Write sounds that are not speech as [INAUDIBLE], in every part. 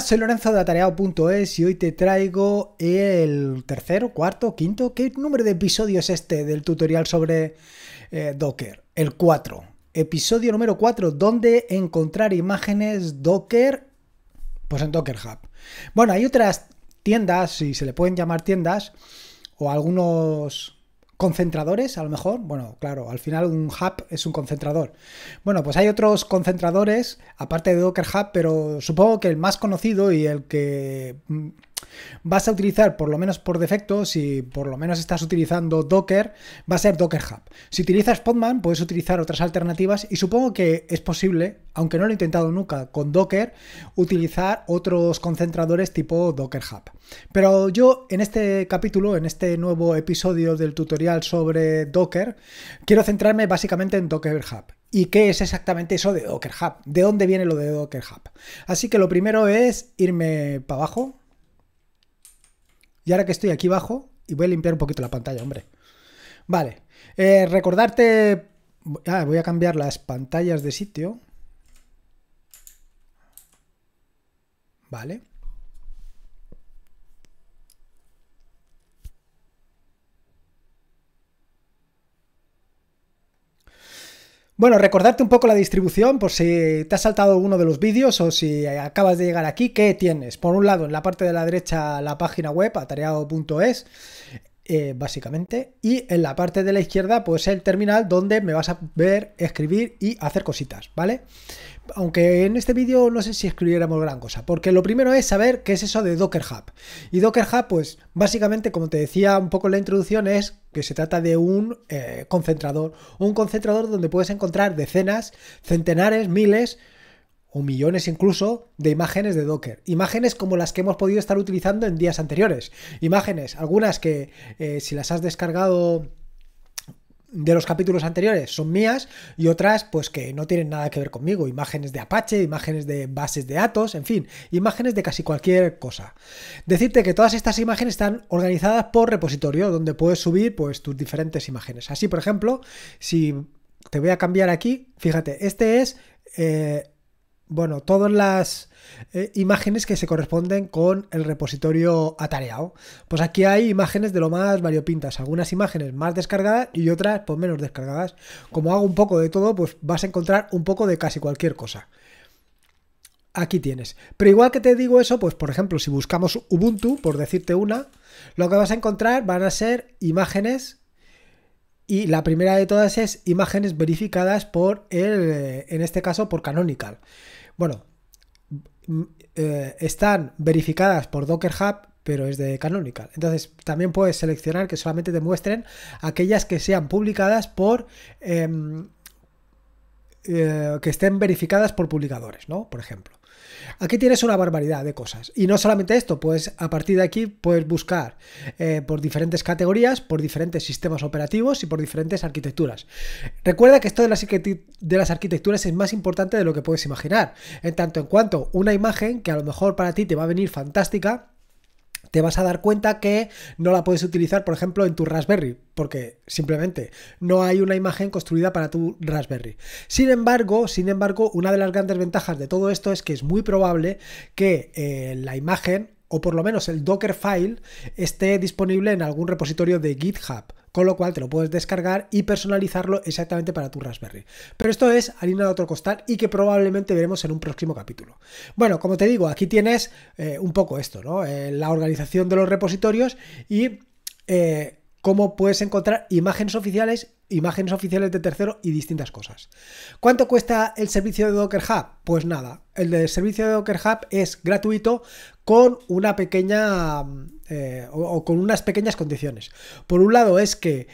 soy Lorenzo de Atareado.es y hoy te traigo el tercero, cuarto, quinto. ¿Qué número de episodio es este del tutorial sobre eh, Docker? El 4. Episodio número 4, ¿dónde encontrar imágenes Docker, pues en Docker Hub. Bueno, hay otras tiendas, si se le pueden llamar tiendas, o algunos concentradores, a lo mejor. Bueno, claro, al final un hub es un concentrador. Bueno, pues hay otros concentradores, aparte de Docker Hub, pero supongo que el más conocido y el que mm, vas a utilizar, por lo menos por defecto, si por lo menos estás utilizando Docker, va a ser Docker Hub. Si utilizas Podman, puedes utilizar otras alternativas y supongo que es posible, aunque no lo he intentado nunca con Docker, utilizar otros concentradores tipo Docker Hub. Pero yo en este capítulo, en este nuevo episodio del tutorial sobre Docker, quiero centrarme básicamente en Docker Hub. ¿Y qué es exactamente eso de Docker Hub? ¿De dónde viene lo de Docker Hub? Así que lo primero es irme para abajo, y ahora que estoy aquí abajo, y voy a limpiar un poquito la pantalla, hombre. Vale. Eh, recordarte... Ah, voy a cambiar las pantallas de sitio. Vale. Bueno, recordarte un poco la distribución por si te has saltado uno de los vídeos o si acabas de llegar aquí, ¿qué tienes? Por un lado, en la parte de la derecha la página web, atareado.es, eh, básicamente. Y en la parte de la izquierda, pues el terminal donde me vas a ver escribir y hacer cositas, ¿vale? Aunque en este vídeo no sé si escribiéramos gran cosa, porque lo primero es saber qué es eso de Docker Hub. Y Docker Hub, pues básicamente, como te decía un poco en la introducción, es que se trata de un eh, concentrador. Un concentrador donde puedes encontrar decenas, centenares, miles, o millones incluso de imágenes de Docker. Imágenes como las que hemos podido estar utilizando en días anteriores. Imágenes, algunas que eh, si las has descargado de los capítulos anteriores son mías y otras pues que no tienen nada que ver conmigo. Imágenes de Apache, imágenes de bases de datos, en fin, imágenes de casi cualquier cosa. Decirte que todas estas imágenes están organizadas por repositorio donde puedes subir pues tus diferentes imágenes. Así por ejemplo, si te voy a cambiar aquí, fíjate, este es... Eh, bueno, todas las eh, imágenes que se corresponden con el repositorio atareado. Pues aquí hay imágenes de lo más variopintas, algunas imágenes más descargadas y otras pues menos descargadas. Como hago un poco de todo, pues vas a encontrar un poco de casi cualquier cosa. Aquí tienes. Pero igual que te digo eso, pues por ejemplo, si buscamos Ubuntu, por decirte una, lo que vas a encontrar van a ser imágenes y la primera de todas es imágenes verificadas por el, eh, en este caso, por Canonical. Bueno, eh, están verificadas por Docker Hub, pero es de Canonical. Entonces, también puedes seleccionar que solamente te muestren aquellas que sean publicadas por em, eh, que estén verificadas por publicadores, ¿no? Por ejemplo. Aquí tienes una barbaridad de cosas. Y no solamente esto, pues a partir de aquí puedes buscar eh, por diferentes categorías, por diferentes sistemas operativos y por diferentes arquitecturas. Recuerda que esto de de las arquitecturas es más importante de lo que puedes imaginar. En tanto en cuanto una imagen que a lo mejor para ti te va a venir fantástica, te vas a dar cuenta que no la puedes utilizar, por ejemplo, en tu Raspberry, porque simplemente no hay una imagen construida para tu Raspberry. Sin embargo, sin embargo, una de las grandes ventajas de todo esto es que es muy probable que eh, la imagen o por lo menos el Dockerfile esté disponible en algún repositorio de GitHub, con lo cual te lo puedes descargar y personalizarlo exactamente para tu Raspberry. Pero esto es harina de otro costal y que probablemente veremos en un próximo capítulo. Bueno, como te digo, aquí tienes eh, un poco esto, ¿no? Eh, la organización de los repositorios y... Eh, cómo puedes encontrar imágenes oficiales imágenes oficiales de tercero y distintas cosas. ¿Cuánto cuesta el servicio de Docker Hub? Pues nada, el servicio de Docker Hub es gratuito con una pequeña mm, eh, o, con unas pequeñas condiciones. Por un lado es que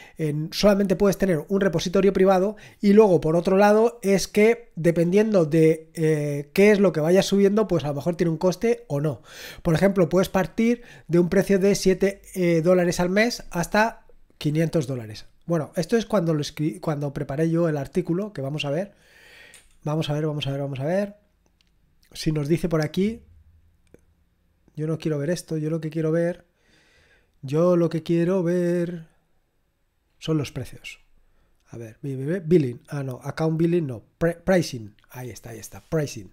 solamente puedes tener un repositorio privado y luego por otro lado es que dependiendo de eh, qué es lo que vayas subiendo, pues a lo mejor tiene un coste o no. Por ejemplo, puedes partir de un precio de 7 eh, dólares al mes hasta 500 dólares. Bueno, esto es cuando, lo cuando preparé yo el artículo, que vamos a ver. Vamos a ver, vamos a ver, vamos a ver. Si nos dice por aquí, yo no quiero ver esto, yo lo que quiero ver, yo lo que quiero ver son los precios. A ver, billing, ah no, account billing no, pricing, ahí está, ahí está, pricing.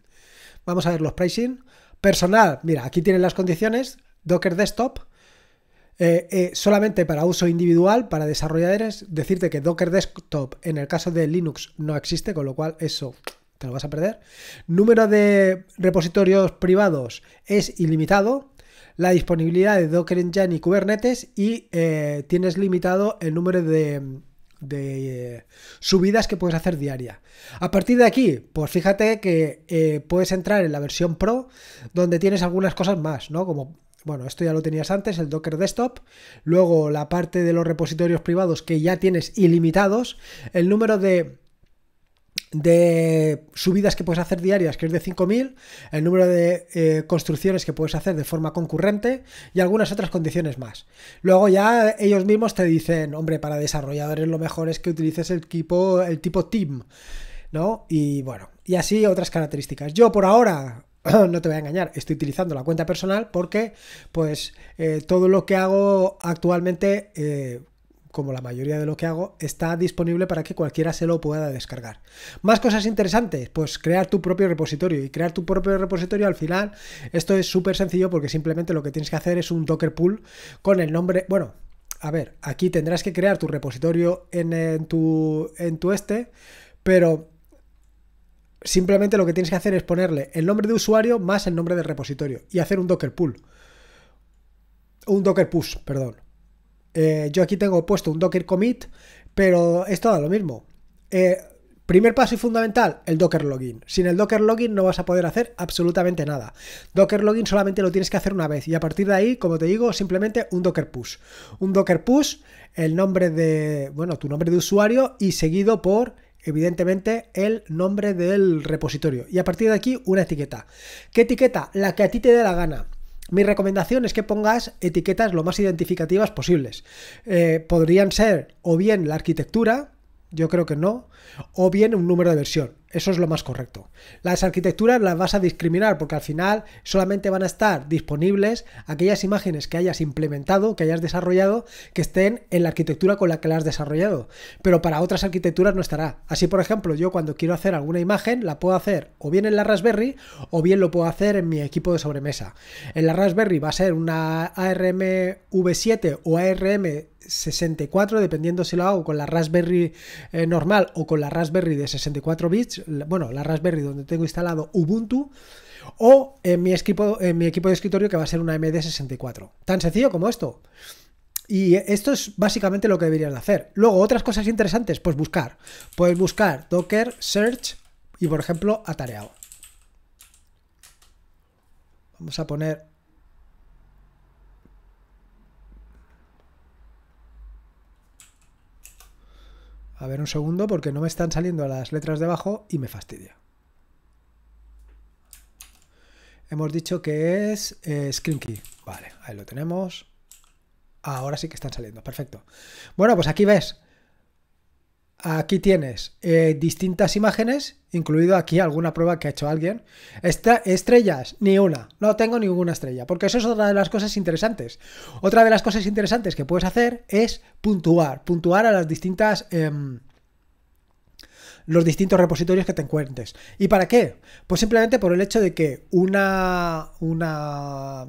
Vamos a ver los pricing. Personal, mira, aquí tienen las condiciones, Docker Desktop, eh, eh, solamente para uso individual, para desarrolladores, decirte que Docker Desktop en el caso de Linux no existe, con lo cual eso te lo vas a perder. Número de repositorios privados es ilimitado. La disponibilidad de Docker Engine y Kubernetes y eh, tienes limitado el número de, subidas que puedes hacer diaria. A partir de aquí, pues fíjate que puedes entrar en la versión Pro, donde tienes algunas cosas más, ¿no? Como bueno, esto ya lo tenías antes, el Docker Desktop, luego la parte de los repositorios privados que ya tienes ilimitados, el número de de subidas que puedes hacer diarias, que es de 5.000, el número de eh, construcciones que puedes hacer de forma concurrente y algunas otras condiciones más. Luego ya eh, ellos mismos te dicen, hombre, para desarrolladores lo mejor es que utilices el tipo, el tipo team, ¿no? Y bueno, y así otras características. Yo por ahora [CLEARS THROAT] no te voy a engañar, estoy utilizando la cuenta personal porque pues eh, todo lo que hago actualmente, eh, como la mayoría de lo que hago, está disponible para que cualquiera se lo pueda descargar. Más cosas interesantes, pues crear tu propio repositorio. Y crear tu propio repositorio al final, esto es súper sencillo porque simplemente lo que tienes que hacer es un Docker pool con el nombre, bueno, a ver, aquí tendrás que crear tu repositorio en tu, en tu este, pero simplemente lo que tienes que hacer es ponerle el nombre de usuario más el nombre del repositorio y hacer un Docker pull. Un Docker push, perdón. Eh, yo aquí tengo puesto un Docker commit, pero es todo lo mismo. Eh, primer paso y fundamental, el Docker login. Sin el Docker login no vas a poder hacer absolutamente nada. Docker login solamente lo tienes que hacer una vez y a partir de ahí, como te digo, simplemente un Docker push. Un Docker push, el nombre de, bueno, tu nombre de usuario y seguido por evidentemente el nombre del repositorio y a partir de aquí una etiqueta. ¿Qué etiqueta? La que a ti te dé la gana. Mi recomendación es que pongas etiquetas lo más identificativas posibles. Eh, podrían ser o bien la arquitectura, yo creo que no, o bien un número de versión. Eso es lo más correcto. Las arquitecturas las vas a discriminar porque al final solamente van a estar disponibles aquellas imágenes que hayas implementado, que hayas desarrollado, que estén en la arquitectura con la que la has desarrollado. Pero para otras arquitecturas no estará. Así, por ejemplo, yo cuando quiero hacer alguna imagen la puedo hacer o bien en la Raspberry o bien lo puedo hacer en mi equipo de sobremesa. En la Raspberry va a ser una ARM V7 o ARM 64, dependiendo si lo hago con la Raspberry eh, normal o con la Raspberry de 64 bits bueno, la Raspberry donde tengo instalado Ubuntu, o en mi, equipo, en mi equipo de escritorio que va a ser una MD64. Tan sencillo como esto. Y esto es básicamente lo que deberían hacer. Luego, otras cosas interesantes, pues buscar. Puedes buscar Docker, Search y, por ejemplo, Atareado. Vamos a poner A ver un segundo porque no me están saliendo las letras debajo y me fastidia. Hemos dicho que es eh, Screen Vale, ahí lo tenemos. Ahora sí que están saliendo, perfecto. Bueno, pues aquí ves Aquí tienes eh, distintas imágenes, incluido aquí alguna prueba que ha hecho alguien. estrellas, ni una. No tengo ninguna estrella, porque eso es otra de las cosas interesantes. Otra de las cosas interesantes que puedes hacer es puntuar, puntuar a las distintas... Em, los distintos repositorios que te encuentres. ¿Y para qué? Pues simplemente por el hecho de que una, una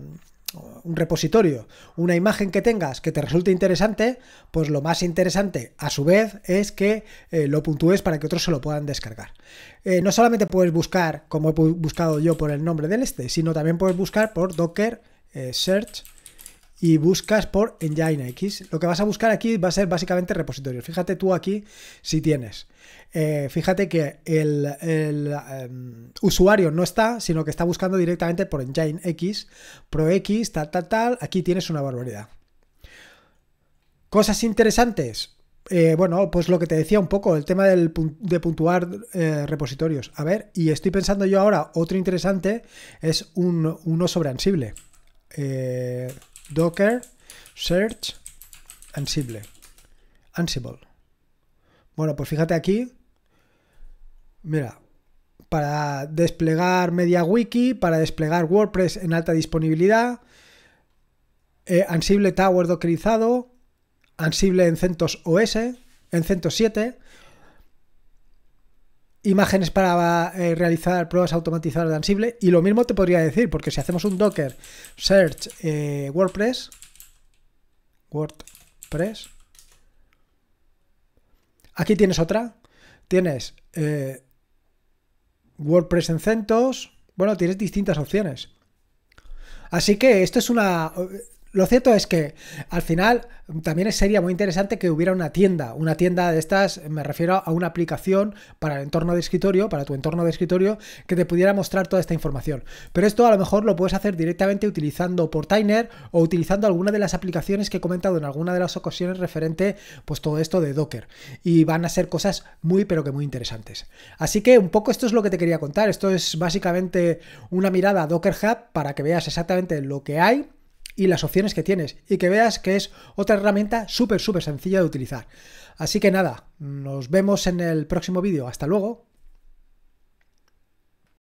un repositorio, una imagen que tengas que te resulte interesante, pues lo más interesante a su vez es que eh, lo puntúes para que otros se lo puedan descargar. Eh, no solamente puedes buscar, como he buscado yo por el nombre del este, sino también puedes buscar por Docker eh, Search y buscas por x Lo que vas a buscar aquí va a ser básicamente repositorios. Fíjate tú aquí si tienes. Eh, fíjate que el, em, usuario no está, sino que está buscando directamente por pro x tal, tal, tal. Aquí tienes una barbaridad. Cosas interesantes. Eh, bueno, pues lo que te decía un poco, el tema del, de puntuar eh, repositorios. A ver, y estoy pensando yo ahora, otro interesante es un, uno sobre Ansible. Eh, Docker, Search, Ansible. Ansible. Bueno, pues fíjate aquí. Mira, para desplegar MediaWiki, para desplegar WordPress en alta disponibilidad, eh, Ansible Tower dockerizado, Ansible en CentOS, en CentOS 7, imágenes para eh, realizar pruebas automatizadas de Ansible. Y lo mismo te podría decir, porque si hacemos un Docker search eh, WordPress, WordPress, aquí tienes otra. Tienes eh, WordPress en CentOS. Bueno, tienes distintas opciones. Así que esto es una. Lo cierto es que al final también sería muy interesante que hubiera una tienda, una tienda de estas, me refiero a una aplicación para el entorno de escritorio, para tu entorno de escritorio, que te pudiera mostrar toda esta información. Pero esto a lo mejor lo puedes hacer directamente utilizando Portainer o utilizando alguna de las aplicaciones que he comentado en alguna de las ocasiones referente pues todo esto de Docker. Y van a ser cosas muy pero que muy interesantes. Así que un poco esto es lo que te quería contar. Esto es básicamente una mirada a Docker Hub para que veas exactamente lo que hay y las opciones que tienes y que veas que es otra herramienta súper, súper sencilla de utilizar. Así que nada, nos vemos en el próximo vídeo. Hasta luego.